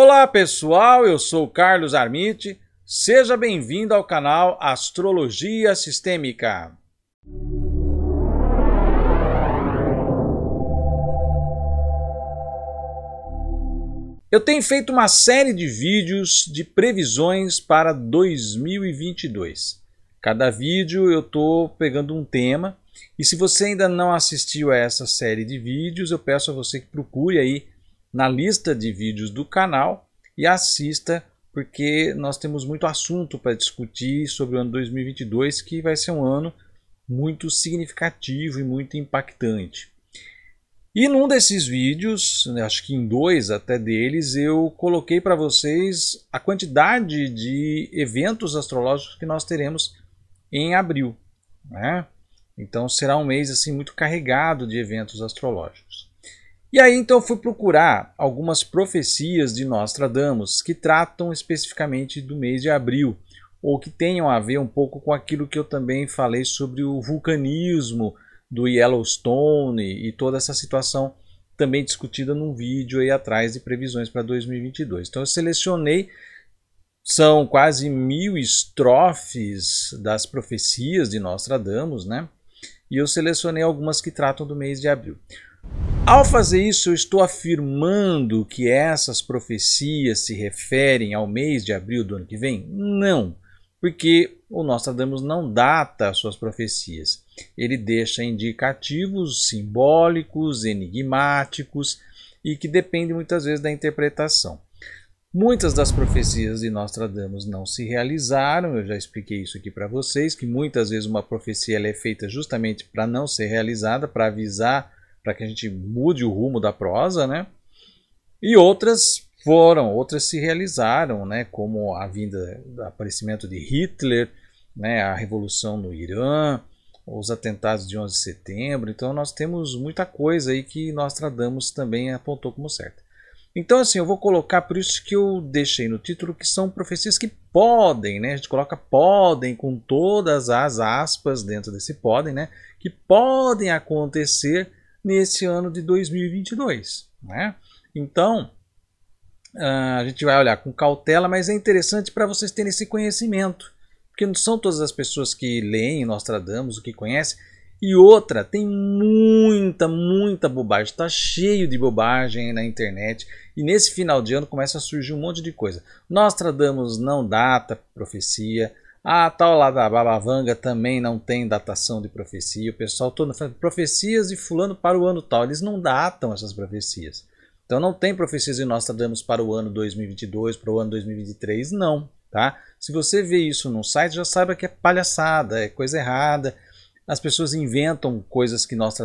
Olá pessoal, eu sou Carlos Armite, seja bem-vindo ao canal Astrologia Sistêmica. Eu tenho feito uma série de vídeos de previsões para 2022. Cada vídeo eu estou pegando um tema e se você ainda não assistiu a essa série de vídeos, eu peço a você que procure aí na lista de vídeos do canal e assista, porque nós temos muito assunto para discutir sobre o ano 2022, que vai ser um ano muito significativo e muito impactante. E num desses vídeos, né, acho que em dois até deles, eu coloquei para vocês a quantidade de eventos astrológicos que nós teremos em abril. Né? Então será um mês assim muito carregado de eventos astrológicos. E aí então fui procurar algumas profecias de Nostradamus que tratam especificamente do mês de abril ou que tenham a ver um pouco com aquilo que eu também falei sobre o vulcanismo do Yellowstone e toda essa situação também discutida num vídeo aí atrás de previsões para 2022. Então eu selecionei são quase mil estrofes das profecias de Nostradamus, né? E eu selecionei algumas que tratam do mês de abril. Ao fazer isso, eu estou afirmando que essas profecias se referem ao mês de abril do ano que vem? Não, porque o Nostradamus não data as suas profecias. Ele deixa indicativos simbólicos, enigmáticos e que dependem muitas vezes da interpretação. Muitas das profecias de Nostradamus não se realizaram, eu já expliquei isso aqui para vocês, que muitas vezes uma profecia é feita justamente para não ser realizada, para avisar para que a gente mude o rumo da prosa, né? E outras foram, outras se realizaram, né? Como a vinda, o aparecimento de Hitler, né? A revolução no Irã, os atentados de 11 de setembro. Então nós temos muita coisa aí que Nostradamus também apontou como certa. Então assim, eu vou colocar por isso que eu deixei no título que são profecias que podem, né? A gente coloca podem com todas as aspas dentro desse podem, né? Que podem acontecer nesse ano de 2022. Né? Então, ah, a gente vai olhar com cautela, mas é interessante para vocês terem esse conhecimento, porque não são todas as pessoas que leem Nostradamus, o que conhecem, e outra, tem muita, muita bobagem. Está cheio de bobagem na internet. E nesse final de ano começa a surgir um monte de coisa. Nostradamus não data profecia. A ah, tal tá lá da Babavanga também não tem datação de profecia. O pessoal todo fala profecias e fulano para o ano tal. Eles não datam essas profecias. Então não tem profecias de Nostradamus tá para o ano 2022, para o ano 2023, não, tá? Se você vê isso num site, já saiba que é palhaçada, é coisa errada. As pessoas inventam coisas que nós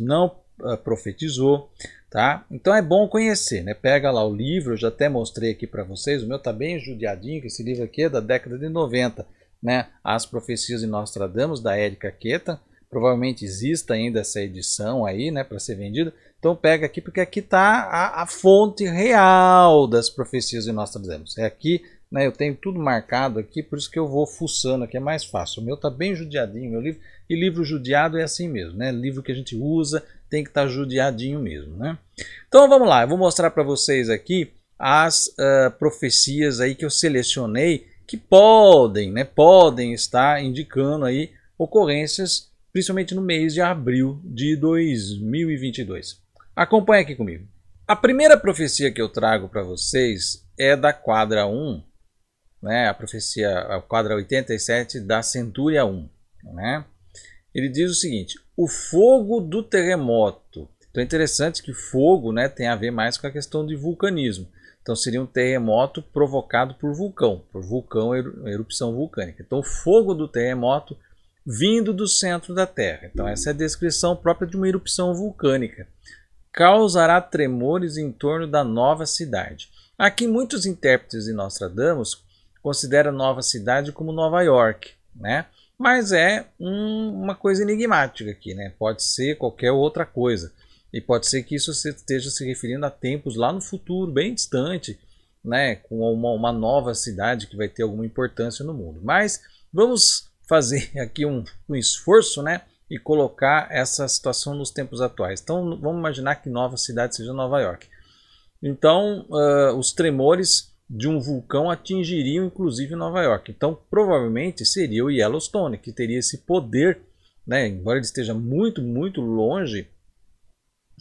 não uh, profetizou, tá? Então é bom conhecer, né? Pega lá o livro, eu já até mostrei aqui para vocês, o meu está bem judiadinho, que esse livro aqui é da década de 90 né, As Profecias de Nostradamus, da Érica Queta. Provavelmente exista ainda essa edição aí, né, para ser vendida. Então pega aqui, porque aqui está a, a, fonte real das profecias de Nostradamus. É aqui, né, eu tenho tudo marcado aqui, por isso que eu vou fuçando aqui, é mais fácil. O meu está bem judiadinho, meu livro. E livro judiado é assim mesmo, né? Livro que a gente usa tem que estar tá judiadinho mesmo, né? Então vamos lá, eu vou mostrar para vocês aqui as uh, profecias aí que eu selecionei que podem, né, podem estar indicando aí ocorrências, principalmente no mês de abril de 2022. Acompanhe aqui comigo. A primeira profecia que eu trago para vocês é da quadra 1, né, a profecia, a quadra 87 da Centúria 1, né? Ele diz o seguinte: o fogo do terremoto. Então é interessante que fogo, né, tem a ver mais com a questão de vulcanismo. Então seria um terremoto provocado por vulcão, por vulcão, erupção vulcânica. Então o fogo do terremoto vindo do centro da Terra. Então essa é a descrição própria de uma erupção vulcânica. Causará tremores em torno da nova cidade. Aqui muitos intérpretes de Nostradamus consideram nova cidade como Nova York, né? Mas é um, uma coisa enigmática aqui, né? Pode ser qualquer outra coisa. E pode ser que isso esteja se referindo a tempos lá no futuro, bem distante, né, com uma, uma nova cidade que vai ter alguma importância no mundo. Mas vamos fazer aqui um, um esforço, né, e colocar essa situação nos tempos atuais. Então vamos imaginar que nova cidade seja Nova York. Então uh, os tremores de um vulcão atingiriam inclusive Nova York. Então provavelmente seria o Yellowstone que teria esse poder, né, embora ele esteja muito muito longe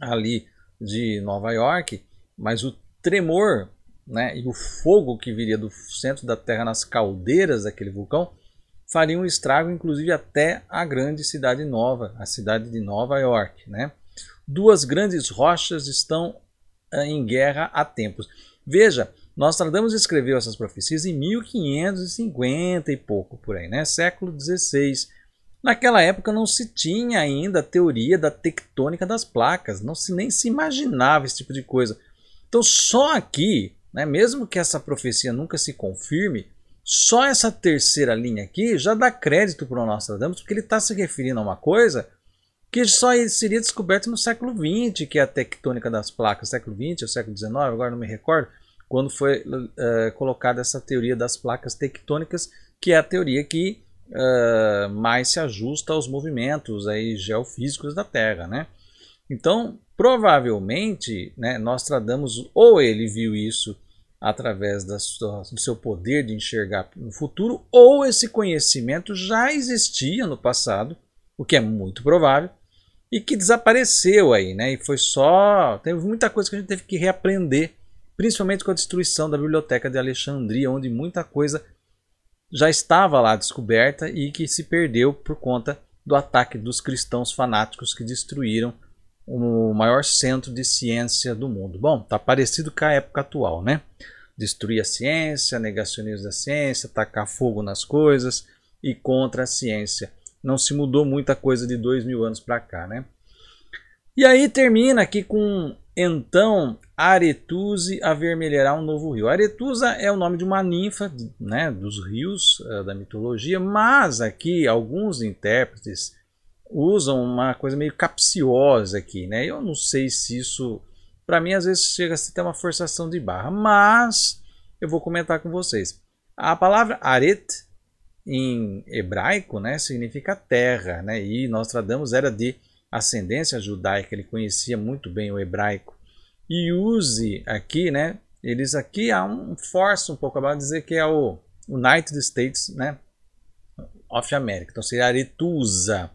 ali de Nova York, mas o tremor né, e o fogo que viria do centro da Terra nas caldeiras daquele vulcão faria um estrago, inclusive até a grande cidade nova, a cidade de Nova York. Né? Duas grandes rochas estão eh, em guerra há tempos. Veja, Nostradamus escreveu essas profecias em 1550 e pouco por aí, né? século XVI. Naquela época não se tinha ainda a teoria da tectônica das placas, não se nem se imaginava esse tipo de coisa. Então só aqui, né, mesmo que essa profecia nunca se confirme, só essa terceira linha aqui já dá crédito para o Nostradamus, porque ele está se referindo a uma coisa que só seria descoberta no século XX, que é a tectônica das placas, século XX ou século XIX, agora não me recordo, quando foi uh, colocada essa teoria das placas tectônicas, que é a teoria que uh, mais se ajusta aos movimentos aí geofísicos da Terra, né? Então, provavelmente, né, Nostradamus ou ele viu isso através da sua, do seu poder de enxergar no futuro, ou esse conhecimento já existia no passado, o que é muito provável, e que desapareceu aí, né? E foi só. Teve muita coisa que a gente teve que reaprender, principalmente com a destruição da biblioteca de Alexandria, onde muita coisa já estava lá descoberta e que se perdeu por conta do ataque dos cristãos fanáticos que destruíram o maior centro de ciência do mundo. Bom, está parecido com a época atual, né? Destruir a ciência, negacionismo da ciência, tacar fogo nas coisas e contra a ciência. Não se mudou muita coisa de dois mil anos para cá, né? E aí termina aqui com então Aretuse avermelhará um novo rio. Aretusa é o nome de uma ninfa né, dos rios eh, da mitologia, mas aqui alguns intérpretes usam uma coisa meio capciosa aqui. Né? Eu não sei se isso, para mim, às vezes chega a ser uma forçação de barra, mas eu vou comentar com vocês. A palavra aret em hebraico né, significa terra, né? e Nostradamus era de ascendência judaica, ele conhecia muito bem o hebraico. E use aqui, né? Eles aqui há um força um pouco a dizer que é o United States, né? Of America. Então seria Aretusa,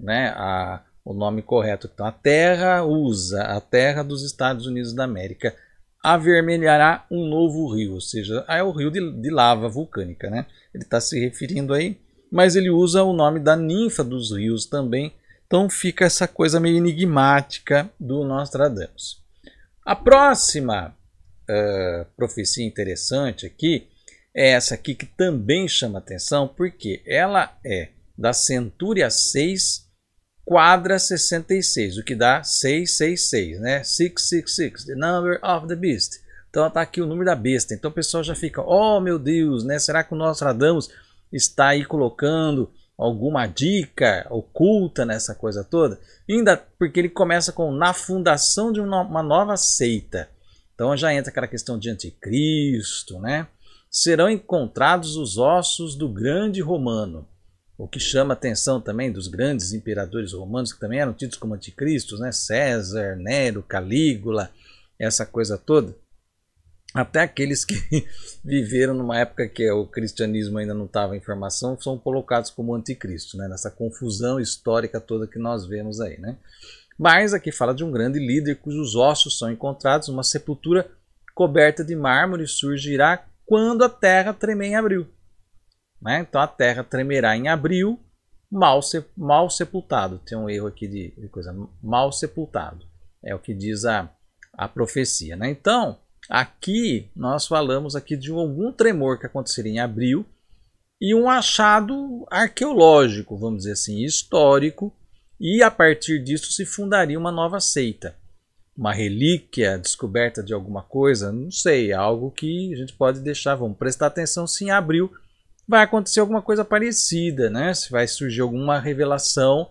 né? A, o nome correto. Então a terra usa, a terra dos Estados Unidos da América avermelhará um novo rio, ou seja, é o rio de, de lava vulcânica, né? Ele está se referindo aí, mas ele usa o nome da ninfa dos rios também, então fica essa coisa meio enigmática do Nostradamus. A próxima uh, profecia interessante aqui é essa aqui que também chama atenção, porque ela é da centúria 6, quadra 66, o que dá 666, né? 666, the number of the beast. Então está aqui o número da besta. Então o pessoal já fica, oh meu Deus, né? Será que o Nostradamus está aí colocando alguma dica oculta nessa coisa toda? Ainda porque ele começa com na fundação de uma nova seita. Então já entra aquela questão de anticristo, né? Serão encontrados os ossos do grande romano. O que chama a atenção também dos grandes imperadores romanos, que também eram tidos como anticristos, né? César, Nero, Calígula, essa coisa toda até aqueles que viveram numa época que o cristianismo ainda não estava em formação, são colocados como anticristo, né? nessa confusão histórica toda que nós vemos aí. Né? Mas aqui fala de um grande líder cujos ossos são encontrados uma sepultura coberta de mármore, surgirá quando a terra tremer em abril. Né? Então a terra tremerá em abril, mal, se, mal sepultado. Tem um erro aqui de, de coisa, mal sepultado. É o que diz a, a profecia. Né? Então, Aqui nós falamos aqui de algum tremor que aconteceria em abril e um achado arqueológico, vamos dizer assim, histórico, e a partir disso se fundaria uma nova seita. Uma relíquia, descoberta de alguma coisa, não sei, é algo que a gente pode deixar, vamos prestar atenção se em abril vai acontecer alguma coisa parecida, né? Se vai surgir alguma revelação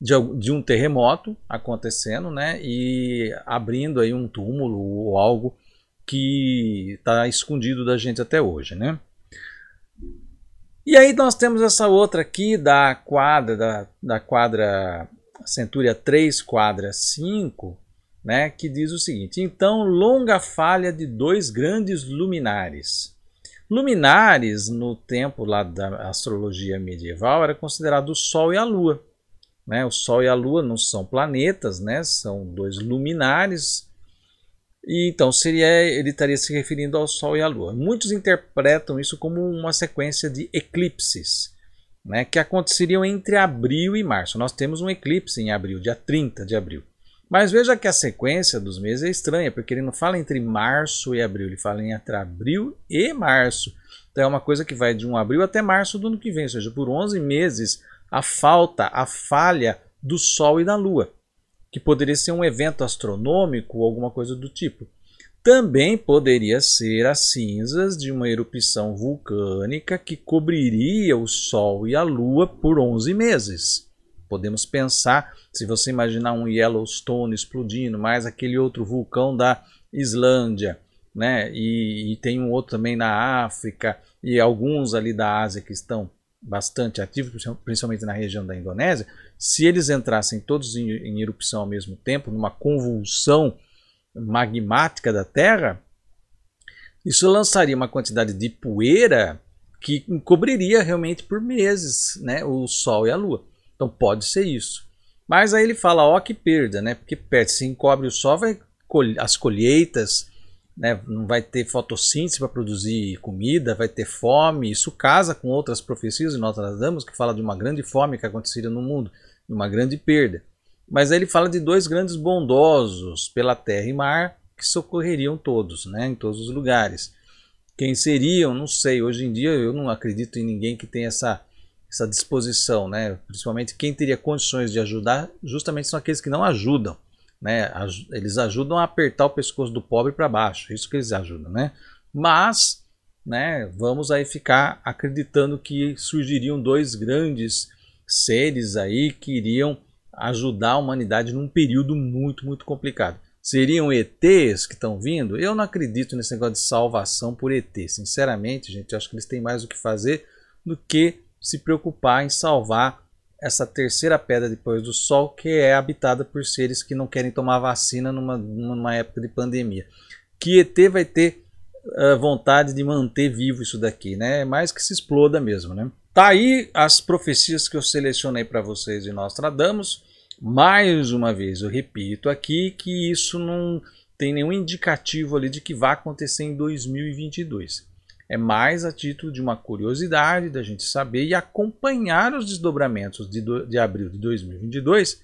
de, de um terremoto acontecendo, né? E abrindo aí um túmulo ou algo que está escondido da gente até hoje, né? E aí nós temos essa outra aqui da quadra da, da quadra Centúria 3, quadra 5, né, que diz o seguinte: Então, longa falha de dois grandes luminares. Luminares no tempo lá da astrologia medieval era considerado o sol e a lua, né? O sol e a lua não são planetas, né? São dois luminares e então, seria, ele estaria se referindo ao Sol e à Lua. Muitos interpretam isso como uma sequência de eclipses, né, que aconteceriam entre abril e março. Nós temos um eclipse em abril, dia 30 de abril. Mas veja que a sequência dos meses é estranha, porque ele não fala entre março e abril, ele fala entre abril e março. Então é uma coisa que vai de um abril até março do ano que vem, ou seja, por 11 meses a falta, a falha do Sol e da Lua que poderia ser um evento astronômico ou alguma coisa do tipo. Também poderia ser as cinzas de uma erupção vulcânica que cobriria o Sol e a Lua por 11 meses. Podemos pensar, se você imaginar um Yellowstone explodindo, mais aquele outro vulcão da Islândia, né? E, e tem um outro também na África e alguns ali da Ásia que estão bastante ativo, principalmente na região da Indonésia, se eles entrassem todos em, em erupção ao mesmo tempo, numa convulsão magmática da Terra, isso lançaria uma quantidade de poeira que encobriria realmente por meses né, o Sol e a Lua. Então pode ser isso. Mas aí ele fala, ó que perda, né? Porque perde, se encobre o Sol, vai, as colheitas né? Não vai ter fotossíntese para produzir comida, vai ter fome. Isso casa com outras profecias de Notre Dame que fala de uma grande fome que aconteceria no mundo, uma grande perda. Mas aí ele fala de dois grandes bondosos pela terra e mar que socorreriam todos, né? Em todos os lugares. Quem seriam? Não sei. Hoje em dia eu não acredito em ninguém que tenha essa essa disposição, né? Principalmente quem teria condições de ajudar, justamente são aqueles que não ajudam né? Eles ajudam a apertar o pescoço do pobre para baixo, isso que eles ajudam, né? Mas, né? Vamos aí ficar acreditando que surgiriam dois grandes seres aí que iriam ajudar a humanidade num período muito, muito complicado. Seriam ETs que estão vindo? Eu não acredito nesse negócio de salvação por ET. Sinceramente, gente, acho que eles têm mais o que fazer do que se preocupar em salvar essa terceira pedra depois do Sol, que é habitada por seres que não querem tomar vacina numa, numa época de pandemia. Que ET vai ter uh, vontade de manter vivo isso daqui, né? É mais que se exploda mesmo, né? Tá aí as profecias que eu selecionei para vocês de Nostradamus. Mais uma vez, eu repito aqui que isso não tem nenhum indicativo ali de que vai acontecer em 2022. É mais a título de uma curiosidade da gente saber e acompanhar os desdobramentos de, do, de abril de 2022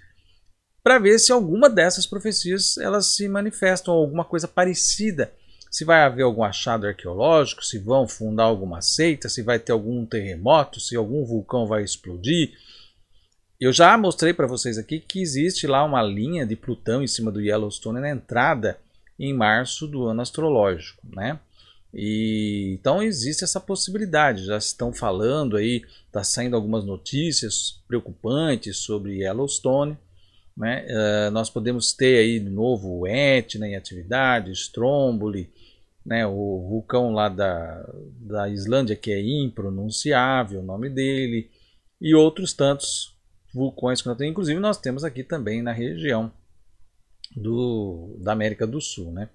para ver se alguma dessas profecias elas se manifestam, alguma coisa parecida. Se vai haver algum achado arqueológico, se vão fundar alguma seita, se vai ter algum terremoto, se algum vulcão vai explodir. Eu já mostrei para vocês aqui que existe lá uma linha de Plutão em cima do Yellowstone na entrada em março do ano astrológico, né? E, então existe essa possibilidade. Já estão falando aí, está saindo algumas notícias preocupantes sobre Yellowstone. Né? Uh, nós podemos ter aí de novo o Etna em atividade, Stromboli, né? o vulcão lá da, da Islândia, que é impronunciável o nome dele, e outros tantos vulcões que nós temos. Inclusive, nós temos aqui também na região do, da América do Sul. Né?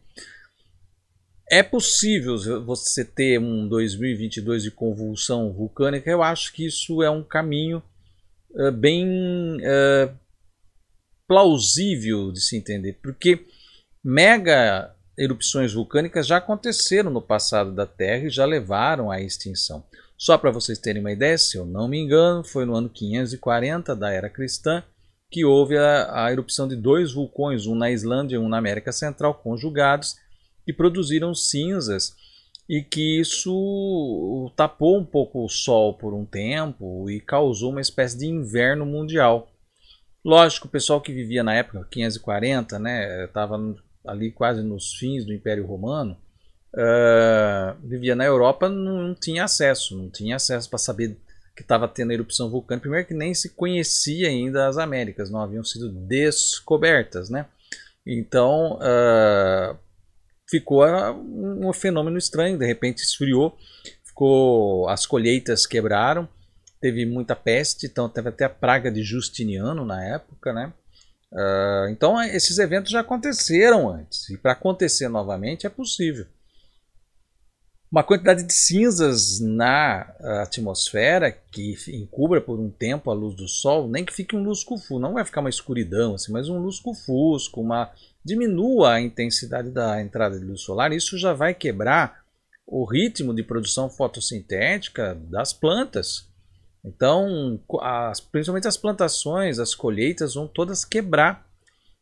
É possível você ter um 2022 de convulsão vulcânica? Eu acho que isso é um caminho uh, bem uh, plausível de se entender, porque mega erupções vulcânicas já aconteceram no passado da Terra e já levaram à extinção. Só para vocês terem uma ideia, se eu não me engano, foi no ano 540 da era cristã que houve a, a erupção de dois vulcões, um na Islândia e um na América Central, conjugados e produziram cinzas e que isso tapou um pouco o sol por um tempo e causou uma espécie de inverno mundial. Lógico, o pessoal que vivia na época, 540, né, estava ali quase nos fins do Império Romano, uh, vivia na Europa, não, tinha acesso, não tinha acesso para saber que estava tendo a erupção vulcânica. Primeiro que nem se conhecia ainda as Américas, não haviam sido descobertas, né? Então, uh, ficou um fenômeno estranho, de repente esfriou, ficou as colheitas quebraram, teve muita peste, então teve até a praga de Justiniano na época, né? Uh, então é, esses eventos já aconteceram antes e para acontecer novamente é possível. Uma quantidade de cinzas na ah, atmosfera que encubra por um tempo a luz do sol, nem que fique um lusco-fusco, não vai ficar uma escuridão assim, mas um lusco-fusco, uma diminua a intensidade da entrada de luz solar, isso já vai quebrar o ritmo de produção fotossintética das plantas. Então, as, principalmente as plantações, as colheitas vão todas quebrar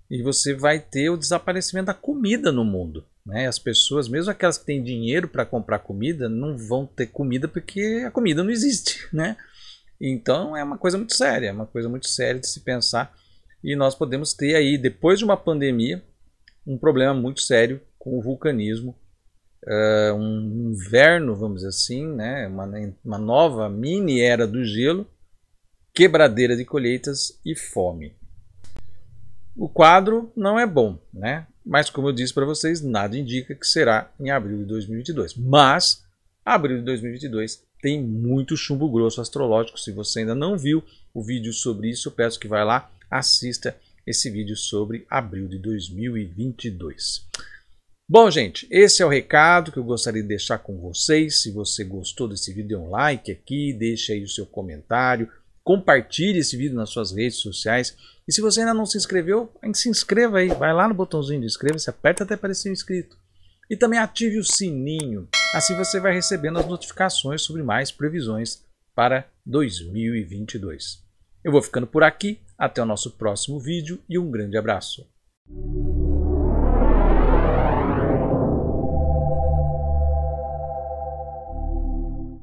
e você vai ter o desaparecimento da comida no mundo. Né? As pessoas, mesmo aquelas que têm dinheiro para comprar comida, não vão ter comida porque a comida não existe. Né? Então, é uma coisa muito séria, é uma coisa muito séria de se pensar. E nós podemos ter aí, depois de uma pandemia, um problema muito sério com o vulcanismo, uh, um inverno, vamos dizer assim, né? uma, né, uma nova mini era do gelo, quebradeira de colheitas e fome. O quadro não é bom, né? mas como eu disse para vocês, nada indica que será em abril de 2022. Mas abril de 2022 tem muito chumbo grosso astrológico. Se você ainda não viu o vídeo sobre isso, eu peço que vá lá, assista esse vídeo sobre abril de 2022. Bom, gente, esse é o recado que eu gostaria de deixar com vocês. Se você gostou desse vídeo, dê um like aqui, deixe aí o seu comentário, compartilhe esse vídeo nas suas redes sociais. E se você ainda não se inscreveu, se inscreva aí. Vai lá no botãozinho de inscreva-se, aperta até aparecer inscrito. E também ative o sininho, assim você vai recebendo as notificações sobre mais previsões para 2022. Eu vou ficando por aqui. Até o nosso próximo vídeo e um grande abraço.